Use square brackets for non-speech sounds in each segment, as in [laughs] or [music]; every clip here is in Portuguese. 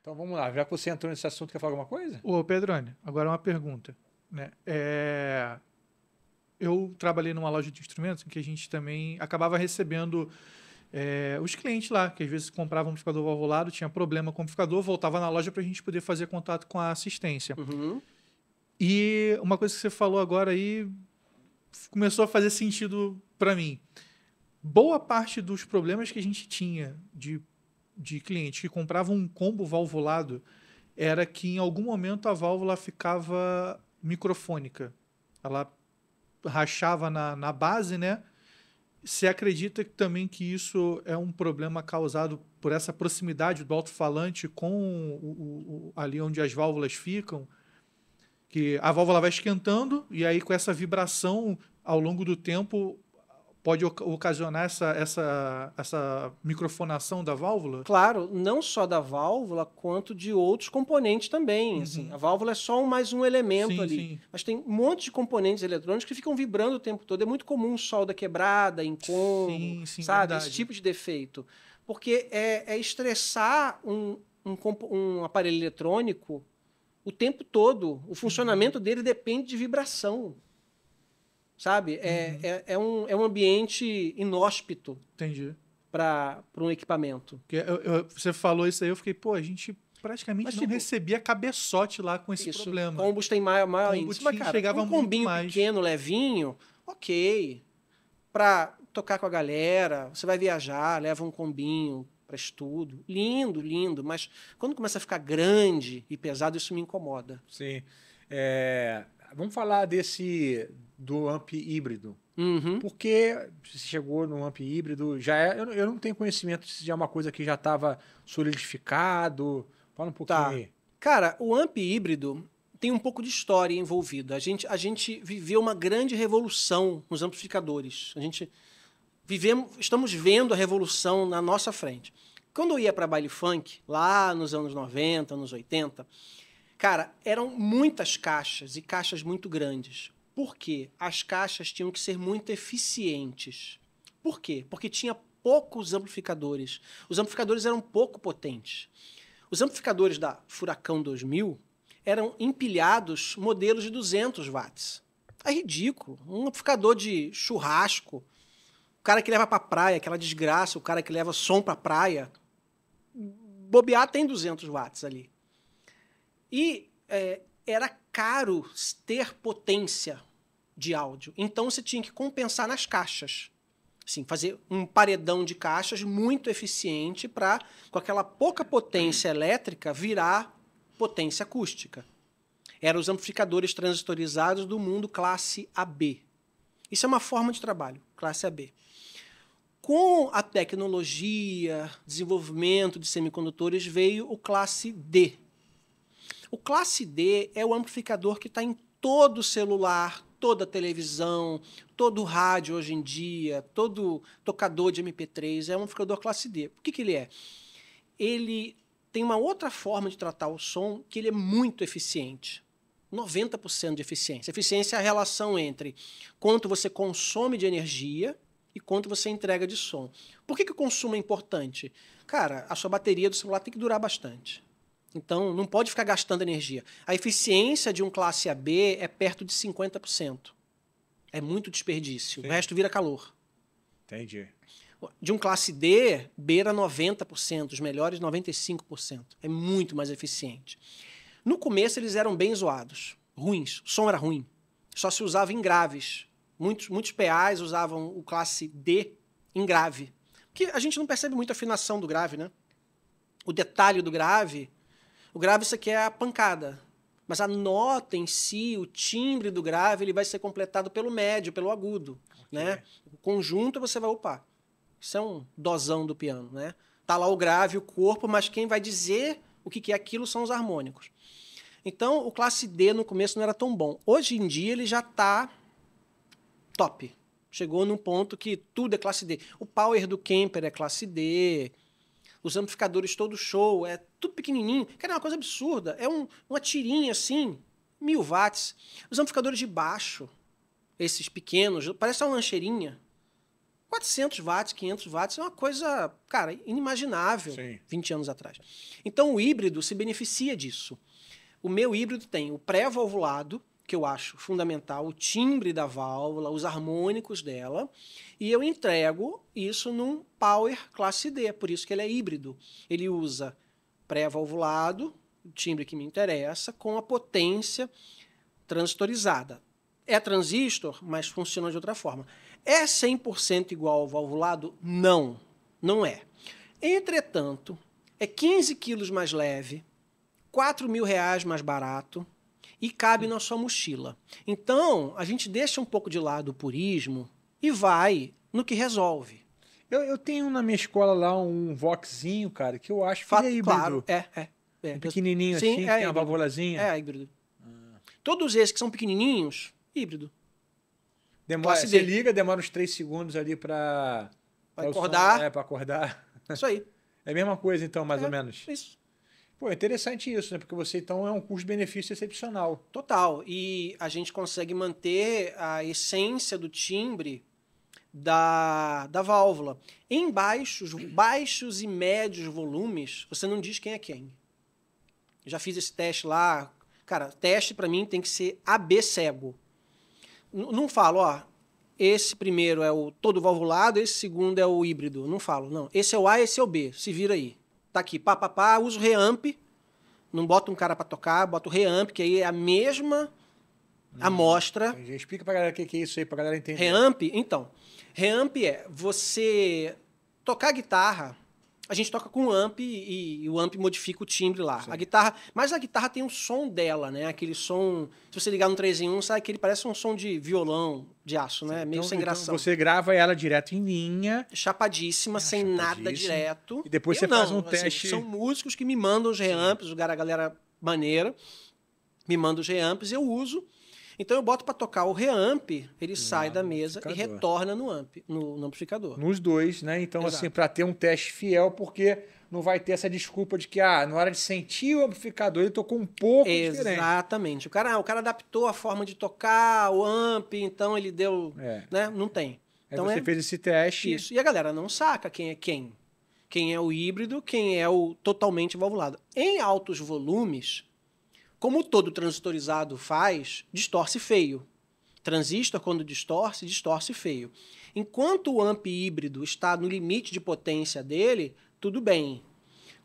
Então vamos lá, já que você entrou nesse assunto, quer falar alguma coisa? Ô, Pedrone, agora uma pergunta. Né? É... Eu trabalhei numa loja de instrumentos em que a gente também acabava recebendo é, os clientes lá, que às vezes compravam um amplificador valvulado, tinha problema com o amplificador, voltava na loja para a gente poder fazer contato com a assistência. Uhum. E uma coisa que você falou agora aí começou a fazer sentido para mim. Boa parte dos problemas que a gente tinha de de cliente que comprava um combo valvulado era que em algum momento a válvula ficava microfônica. Ela rachava na, na base, né? Se acredita que, também que isso é um problema causado por essa proximidade do alto-falante com o, o, ali onde as válvulas ficam, que a válvula vai esquentando e aí com essa vibração ao longo do tempo pode ocasionar essa, essa, essa microfonação da válvula? Claro, não só da válvula, quanto de outros componentes também. Uhum. Assim, a válvula é só mais um elemento sim, ali. Sim. Mas tem um monte de componentes eletrônicos que ficam vibrando o tempo todo. É muito comum solda quebrada, incômodo, sim, sim, sabe? Verdade. Esse tipo de defeito. Porque é, é estressar um, um, um aparelho eletrônico o tempo todo. O funcionamento uhum. dele depende de vibração sabe? É, uhum. é, é, um, é um ambiente inóspito. Entendi. Para um equipamento. Eu, eu, você falou isso aí, eu fiquei, pô, a gente praticamente mas, não tipo, recebia cabeçote lá com esse isso, problema. Combos tem maior, maior combos índice. Mas, cara, chegava um combinho mais. pequeno, levinho, ok. Para tocar com a galera, você vai viajar, leva um combinho para estudo. Lindo, lindo, mas quando começa a ficar grande e pesado, isso me incomoda. Sim. É, vamos falar desse do AMP híbrido. Uhum. Porque se chegou no AMP híbrido, já é, eu, eu, não tenho conhecimento se já é uma coisa que já estava solidificado. Fala um tá. pouquinho tá. Cara, o AMP híbrido tem um pouco de história envolvida. A gente, a gente viveu uma grande revolução nos amplificadores. A gente vivemos, estamos vendo a revolução na nossa frente. Quando eu ia para baile funk, lá nos anos 90, anos 80, cara, eram muitas caixas e caixas muito grandes. Porque as caixas tinham que ser muito eficientes. Por quê? Porque tinha poucos amplificadores. Os amplificadores eram pouco potentes. Os amplificadores da Furacão 2000 eram empilhados modelos de 200 watts. É ridículo. Um amplificador de churrasco, o cara que leva para praia, aquela desgraça, o cara que leva som para praia, bobear tem 200 watts ali. E é, era caro ter potência de áudio. Então você tinha que compensar nas caixas. Sim, fazer um paredão de caixas muito eficiente para, com aquela pouca potência elétrica, virar potência acústica. Eram os amplificadores transistorizados do mundo classe AB. Isso é uma forma de trabalho, classe AB. Com a tecnologia, desenvolvimento de semicondutores, veio o classe D, o classe D é o amplificador que está em todo celular, toda televisão, todo rádio hoje em dia, todo tocador de MP3 é um amplificador classe D. O que, que ele é? Ele tem uma outra forma de tratar o som que ele é muito eficiente. 90% de eficiência. Eficiência é a relação entre quanto você consome de energia e quanto você entrega de som. Por que, que o consumo é importante? Cara, a sua bateria do celular tem que durar bastante. Então, não pode ficar gastando energia. A eficiência de um classe AB é perto de 50%. É muito desperdício. Sim. O resto vira calor. Entendi. De um classe D, beira 90%, os melhores 95%. É muito mais eficiente. No começo, eles eram bem zoados, ruins. O som era ruim. Só se usava em graves. Muitos, muitos PAs usavam o classe D em grave. Porque a gente não percebe muito a afinação do grave, né? O detalhe do grave o grave isso aqui é a pancada. Mas a nota em si, o timbre do grave, ele vai ser completado pelo médio, pelo agudo, okay. né? O conjunto você vai upar. Isso é um dosão do piano, né? Tá lá o grave, o corpo, mas quem vai dizer o que é aquilo são os harmônicos. Então, o classe D no começo não era tão bom. Hoje em dia ele já tá top. Chegou num ponto que tudo é classe D. O power do Kemper é classe D, os amplificadores todo show, é tudo pequenininho. Cara, é uma coisa absurda. É um, uma tirinha assim, mil watts. Os amplificadores de baixo, esses pequenos, parece uma lancheirinha. 400 watts, 500 watts, é uma coisa, cara, inimaginável Sim. 20 anos atrás. Então o híbrido se beneficia disso. O meu híbrido tem o pré-valvulado, que eu acho fundamental, o timbre da válvula, os harmônicos dela, e eu entrego isso num Power Classe D, por isso que ele é híbrido. Ele usa pré-valvulado, o timbre que me interessa, com a potência transistorizada. É transistor, mas funciona de outra forma. É 100% igual ao valvulado? Não, não é. Entretanto, é 15 quilos mais leve, 4 mil reais mais barato, e cabe na sua mochila. Então, a gente deixa um pouco de lado o purismo e vai no que resolve. Eu, eu tenho na minha escola lá um voxinho, cara, que eu acho que é Fato, é híbrido. Claro, é, é. é. Um pequenininho Sim, assim, é tem a válvulazinha. É, híbrido. Ah. Todos esses que são pequenininhos, híbrido. Demora, você liga, demora uns três segundos ali para... Pra acordar. Som, é, pra acordar. Isso aí. [laughs] É a mesma coisa, então, mais é, ou menos. Isso. Pô, é interessante isso, né? Porque você então é um custo-benefício excepcional. Total. E a gente consegue manter a essência do timbre da, da válvula. Em baixos, baixos e médios volumes, você não diz quem é quem. já fiz esse teste lá. Cara, teste para mim tem que ser AB cego. N não falo, ó, esse primeiro é o todo valvulado, esse segundo é o híbrido. Não falo, não. Esse é o A, esse é o B. Se vira aí tá aqui, pá, pá, pá, uso reamp. Não bota um cara para tocar, bota o reamp, que aí é a mesma hum, amostra. Entendi. Explica pra galera o que, que é isso aí, pra galera entender. Reamp, então. Reamp é você tocar guitarra a gente toca com amp e, e, o amp modifica o timbre lá. Sim. A guitarra, mas a guitarra tem um som dela, né? Aquele som, se você ligar no 3 em 1, sai ele parece um som de violão de aço, né? Sim. Meio então, sem graça. Então você grava ela direto em linha, chapadíssima, ah, sem nada direto. E depois Eu você não, faz um assim, teste. São músicos que me mandam os reamps, a galera maneira me manda os reamps, eu uso. Então eu boto para tocar o reamp, ele sai da mesa e retorna no amp, no, no, amplificador. Nos dois, né? Então assim, Exato. assim, para ter um teste fiel, porque não vai ter essa desculpa de que ah, na hora de sentir o amplificador ele tocou um pouco Exatamente. diferente. Exatamente. O cara, o cara adaptou a forma de tocar, o amp, então ele deu, é. né? Não tem. Aí então você é... fez esse teste. Isso. E a galera não saca quem é quem. Quem é o híbrido, quem é o totalmente valvulado. Em altos volumes, como todo transistorizado faz, distorce feio. Transistor, quando distorce, distorce feio. Enquanto o amp híbrido está no limite de potência dele, tudo bem.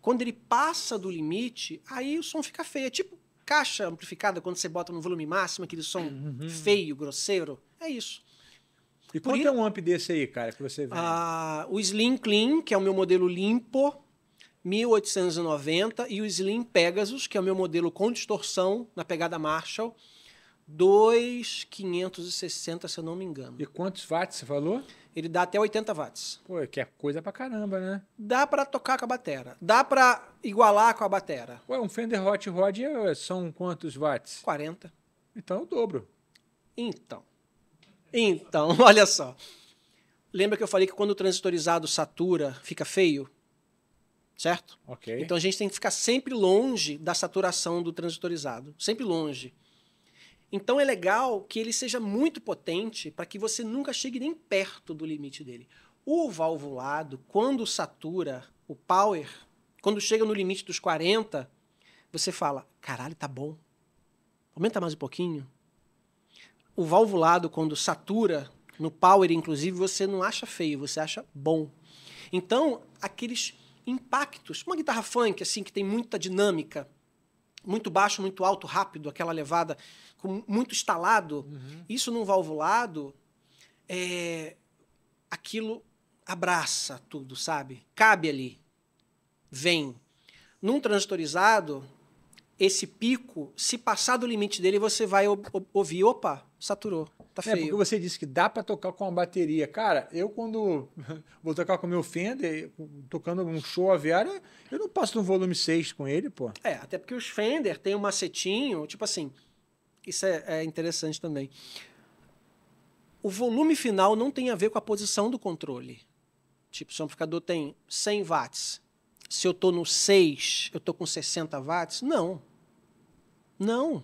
Quando ele passa do limite, aí o som fica feio. É tipo caixa amplificada quando você bota no volume máximo, aquele som uhum. feio, grosseiro. É isso. E quanto é um amp desse aí, cara, que você vê? Ah, o Slim Clean, que é o meu modelo limpo, 1890 e o Slim Pegasus, que é o meu modelo com distorção na pegada Marshall, 2,560, se eu não me engano. E quantos watts você falou? Ele dá até 80 watts. Pô, é que é coisa pra caramba, né? Dá pra tocar com a batera. Dá pra igualar com a batera. Ué, um Fender Hot Rod é, são quantos watts? 40. Então é o dobro. Então. Então, [laughs] olha só. Lembra que eu falei que quando o transistorizado satura, fica feio? certo? Então a gente tem que ficar sempre longe da saturação do transistorizado, sempre longe. Então é legal que ele seja muito potente para que você nunca chegue nem perto do limite dele. O valvulado, quando satura o power, quando chega no limite dos 40, você fala: caralho, tá bom. Aumenta mais um pouquinho. O valvulado, quando satura no power, inclusive, você não acha feio, você acha bom. Então, aqueles impactos. Uma guitarra funk, assim, que tem muita dinâmica, muito baixo, muito alto, rápido, aquela levada com muito estalado, uhum. isso num valvulado, é, aquilo abraça tudo, sabe? Cabe ali, vem. Num transistorizado, esse pico, se passar do limite dele, você vai ouvir, opa, saturou. Tá feio. É, porque você disse que dá para tocar com a bateria. Cara, eu quando [laughs] vou tocar com o meu Fender, tocando um show aviário, eu não passo no volume 6 com ele, pô. É, até porque os Fender tem um macetinho, tipo assim, isso é, é interessante também. O volume final não tem a ver com a posição do controle. Tipo, se o amplificador tem 100 watts, se eu tô no 6, eu tô com 60 watts? Não. Não.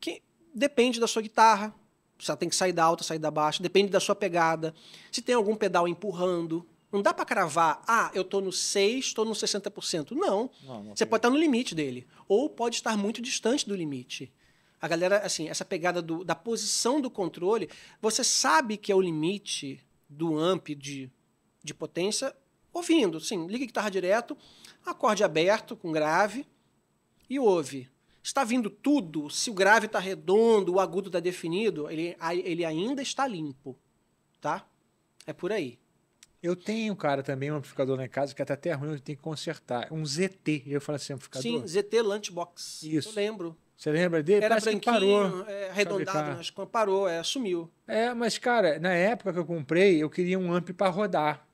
Que, depende da sua guitarra, se ela tem que sair da alta, sair da baixa, depende da sua pegada, se tem algum pedal empurrando. Não dá para cravar, ah, eu estou no 6, estou no 60%. Não. não, não Você pode estar no limite dele. Ou pode estar muito distante do limite. A galera, assim, essa pegada do, da posição do controle, você sabe que é o limite do amp de, de potência ouvindo. Sim, liga a guitarra direto, acorde aberto com grave e ouve. Está vindo tudo, se o grave está redondo, o agudo está definido, ele, ele ainda está limpo, tá? É por aí. Eu tenho, cara, também um amplificador na casa que é até ruim, eu tenho que consertar. Um ZT, eu falo assim, amplificador. Sim, ZT Lunchbox. Isso. Eu lembro. Você lembra dele? Era Parece que parou. É, arredondado, mas parou, é, sumiu. É, mas, cara, na época que eu comprei, eu queria um amp para rodar.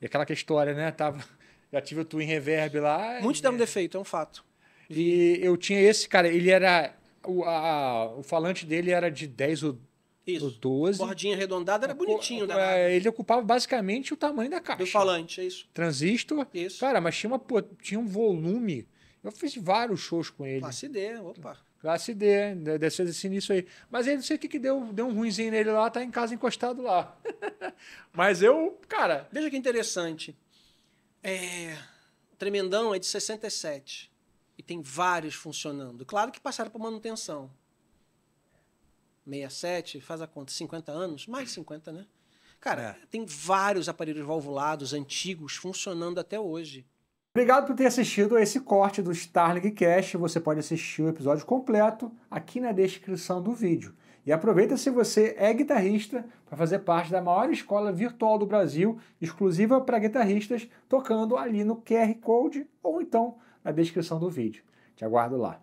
E aquela que história, né? Tava, [laughs] já tive o Twin Reverb lá. Muitos e... deram é. defeito, é um fato. E eu tinha esse, cara, ele era. O, a, o falante dele era de 10 ou isso. O 12. Bordinha arredondada era bonitinho. Né? É, ele ocupava basicamente o tamanho da caixa. Do falante, é isso. Transistor. Isso. Cara, mas tinha, uma, tinha um volume. Eu fiz vários shows com ele. Classe D, opa. Classe D, né, deve desse início aí. Mas aí não sei o que, que deu, deu um ruimzinho nele lá, tá em casa encostado lá. [laughs] mas eu, cara... Veja que interessante. É... Tremendão é de 67 e tem vários funcionando. Claro que passaram por manutenção. 67, faz a conta, 50 anos, mais 50, né? Cara, é. tem vários aparelhos valvulados antigos funcionando até hoje. Obrigado por ter assistido a esse corte do Starling Cash. Você pode assistir o episódio completo aqui na descrição do vídeo. E aproveita se você é guitarrista para fazer parte da maior escola virtual do Brasil, exclusiva para guitarristas, tocando ali no QR Code ou então na descrição do vídeo. Te aguardo lá.